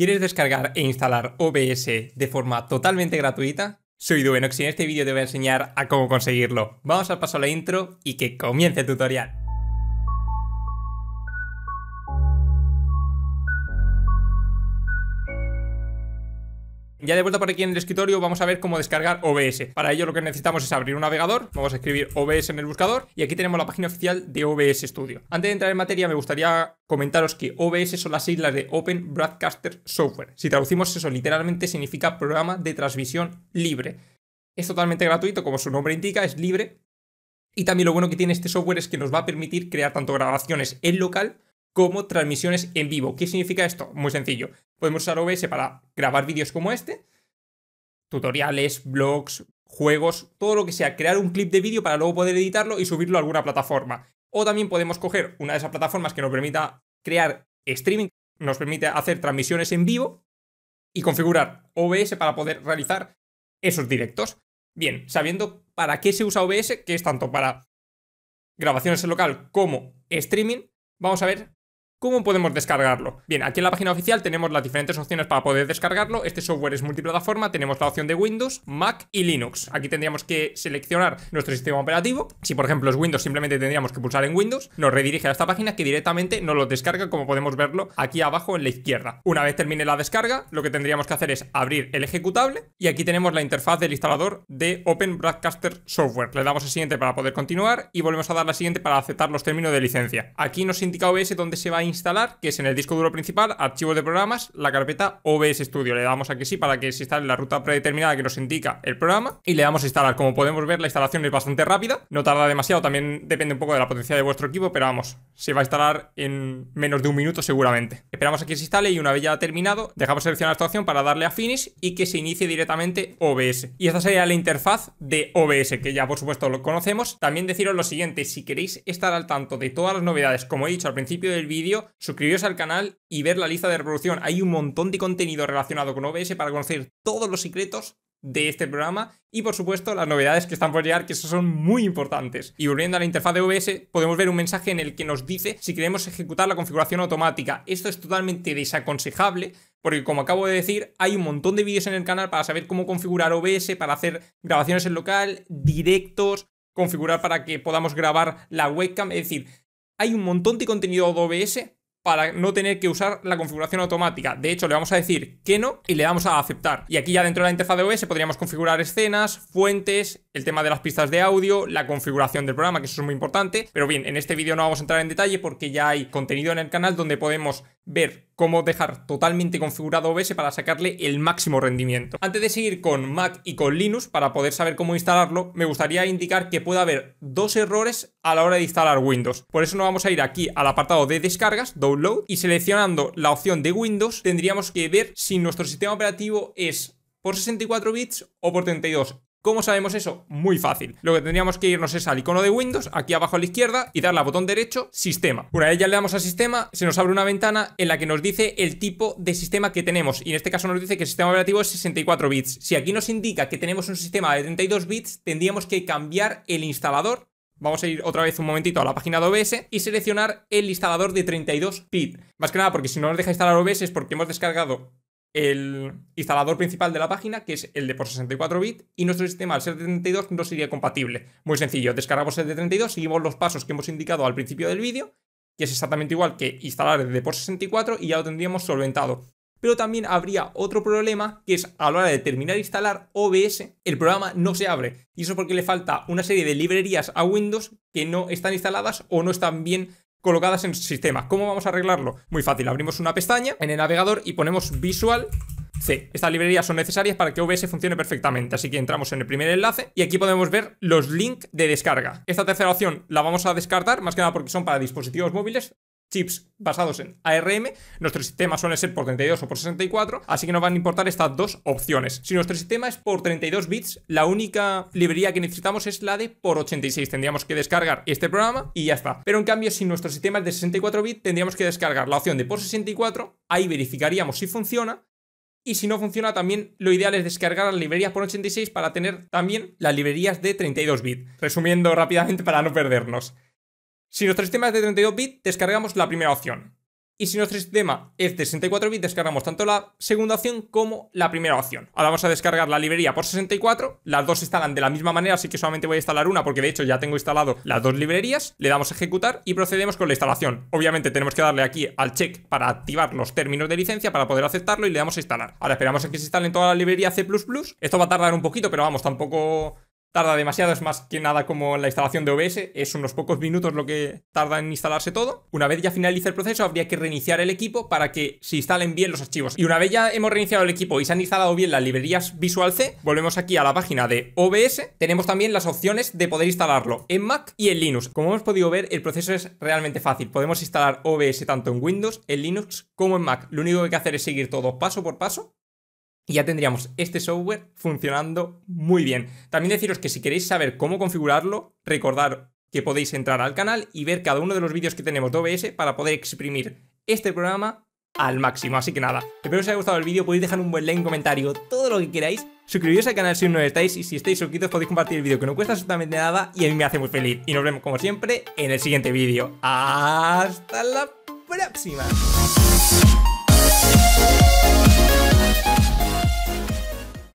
¿Quieres descargar e instalar OBS de forma totalmente gratuita? Soy Duenox y en este vídeo te voy a enseñar a cómo conseguirlo. Vamos al paso a la intro y que comience el tutorial. Ya de vuelta por aquí en el escritorio vamos a ver cómo descargar OBS. Para ello lo que necesitamos es abrir un navegador, vamos a escribir OBS en el buscador y aquí tenemos la página oficial de OBS Studio. Antes de entrar en materia me gustaría comentaros que OBS son las siglas de Open Broadcaster Software. Si traducimos eso literalmente significa programa de transmisión libre. Es totalmente gratuito, como su nombre indica, es libre. Y también lo bueno que tiene este software es que nos va a permitir crear tanto grabaciones en local como transmisiones en vivo. ¿Qué significa esto? Muy sencillo. Podemos usar OBS para grabar vídeos como este, tutoriales, blogs, juegos, todo lo que sea, crear un clip de vídeo para luego poder editarlo y subirlo a alguna plataforma. O también podemos coger una de esas plataformas que nos permita crear streaming, nos permite hacer transmisiones en vivo y configurar OBS para poder realizar esos directos. Bien, sabiendo para qué se usa OBS, que es tanto para grabaciones en local como streaming, vamos a ver ¿Cómo podemos descargarlo? Bien, aquí en la página oficial tenemos las diferentes opciones para poder descargarlo. Este software es multiplataforma, tenemos la opción de Windows, Mac y Linux. Aquí tendríamos que seleccionar nuestro sistema operativo. Si por ejemplo es Windows, simplemente tendríamos que pulsar en Windows, nos redirige a esta página que directamente nos lo descarga como podemos verlo aquí abajo en la izquierda. Una vez termine la descarga, lo que tendríamos que hacer es abrir el ejecutable y aquí tenemos la interfaz del instalador de Open Broadcaster Software. Le damos a siguiente para poder continuar y volvemos a dar la siguiente para aceptar los términos de licencia. Aquí nos indica OBS dónde se va a instalar, que es en el disco duro principal, archivos de programas, la carpeta OBS Studio. Le damos aquí sí para que se instale la ruta predeterminada que nos indica el programa y le damos instalar. Como podemos ver, la instalación es bastante rápida, no tarda demasiado, también depende un poco de la potencia de vuestro equipo, pero vamos, se va a instalar en menos de un minuto seguramente. Esperamos a que se instale y una vez ya terminado, dejamos seleccionar esta opción para darle a Finish y que se inicie directamente OBS. Y esta sería la interfaz de OBS, que ya por supuesto lo conocemos. También deciros lo siguiente, si queréis estar al tanto de todas las novedades, como he dicho al principio del vídeo, suscribiros al canal y ver la lista de reproducción. Hay un montón de contenido relacionado con OBS para conocer todos los secretos de este programa y por supuesto las novedades que están por llegar que son muy importantes y volviendo a la interfaz de OBS podemos ver un mensaje en el que nos dice si queremos ejecutar la configuración automática esto es totalmente desaconsejable porque como acabo de decir hay un montón de vídeos en el canal para saber cómo configurar OBS para hacer grabaciones en local directos configurar para que podamos grabar la webcam es decir hay un montón de contenido de OBS para no tener que usar la configuración automática. De hecho, le vamos a decir que no y le damos a aceptar. Y aquí ya dentro de la interfaz de OBS podríamos configurar escenas, fuentes, el tema de las pistas de audio, la configuración del programa, que eso es muy importante. Pero bien, en este vídeo no vamos a entrar en detalle porque ya hay contenido en el canal donde podemos ver cómo dejar totalmente configurado OBS para sacarle el máximo rendimiento. Antes de seguir con Mac y con Linux, para poder saber cómo instalarlo, me gustaría indicar que puede haber dos errores a la hora de instalar Windows. Por eso nos vamos a ir aquí al apartado de descargas, download, y seleccionando la opción de Windows, tendríamos que ver si nuestro sistema operativo es por 64 bits o por 32. ¿Cómo sabemos eso? Muy fácil. Lo que tendríamos que irnos es al icono de Windows, aquí abajo a la izquierda, y darle al botón derecho, Sistema. Por ahí ya le damos a Sistema, se nos abre una ventana en la que nos dice el tipo de sistema que tenemos. Y en este caso nos dice que el sistema operativo es 64 bits. Si aquí nos indica que tenemos un sistema de 32 bits, tendríamos que cambiar el instalador Vamos a ir otra vez un momentito a la página de OBS y seleccionar el instalador de 32 bits. Más que nada porque si no nos deja instalar OBS es porque hemos descargado el instalador principal de la página, que es el de por 64 bits, y nuestro sistema al ser de 32 no sería compatible. Muy sencillo, descargamos el de 32, seguimos los pasos que hemos indicado al principio del vídeo, que es exactamente igual que instalar el de por 64 y ya lo tendríamos solventado. Pero también habría otro problema, que es a la hora de terminar de instalar OBS, el programa no se abre. Y eso es porque le falta una serie de librerías a Windows que no están instaladas o no están bien colocadas en sistema. ¿Cómo vamos a arreglarlo? Muy fácil, abrimos una pestaña en el navegador y ponemos Visual C. Estas librerías son necesarias para que OBS funcione perfectamente, así que entramos en el primer enlace y aquí podemos ver los links de descarga. Esta tercera opción la vamos a descartar, más que nada porque son para dispositivos móviles, chips basados en ARM, nuestro sistema suele ser por 32 o por 64, así que nos van a importar estas dos opciones. Si nuestro sistema es por 32 bits, la única librería que necesitamos es la de por 86. Tendríamos que descargar este programa y ya está. Pero en cambio, si nuestro sistema es de 64 bits, tendríamos que descargar la opción de por 64, ahí verificaríamos si funciona y si no funciona, también lo ideal es descargar las librerías por 86 para tener también las librerías de 32 bits. Resumiendo rápidamente para no perdernos. Si nuestro sistema es de 32 bits, descargamos la primera opción. Y si nuestro sistema es de 64 bits, descargamos tanto la segunda opción como la primera opción. Ahora vamos a descargar la librería por 64. Las dos se instalan de la misma manera, así que solamente voy a instalar una porque de hecho ya tengo instalado las dos librerías. Le damos a ejecutar y procedemos con la instalación. Obviamente tenemos que darle aquí al check para activar los términos de licencia para poder aceptarlo y le damos a instalar. Ahora esperamos a que se instalen toda la librería C++. Esto va a tardar un poquito, pero vamos, tampoco tarda demasiado, es más que nada como la instalación de OBS, es unos pocos minutos lo que tarda en instalarse todo. Una vez ya finalice el proceso, habría que reiniciar el equipo para que se instalen bien los archivos. Y una vez ya hemos reiniciado el equipo y se han instalado bien las librerías Visual C, volvemos aquí a la página de OBS, tenemos también las opciones de poder instalarlo en Mac y en Linux. Como hemos podido ver, el proceso es realmente fácil. Podemos instalar OBS tanto en Windows, en Linux como en Mac. Lo único que hay que hacer es seguir todo paso por paso y ya tendríamos este software funcionando muy bien. También deciros que si queréis saber cómo configurarlo, recordar que podéis entrar al canal y ver cada uno de los vídeos que tenemos de OBS para poder exprimir este programa al máximo. Así que nada, espero que os haya gustado el vídeo, podéis dejar un buen like, un comentario, todo lo que queráis. Suscribiros al canal si no lo estáis y si estáis suscritos podéis compartir el vídeo que no cuesta absolutamente nada y a mí me hace muy feliz. Y nos vemos como siempre en el siguiente vídeo. ¡Hasta la próxima!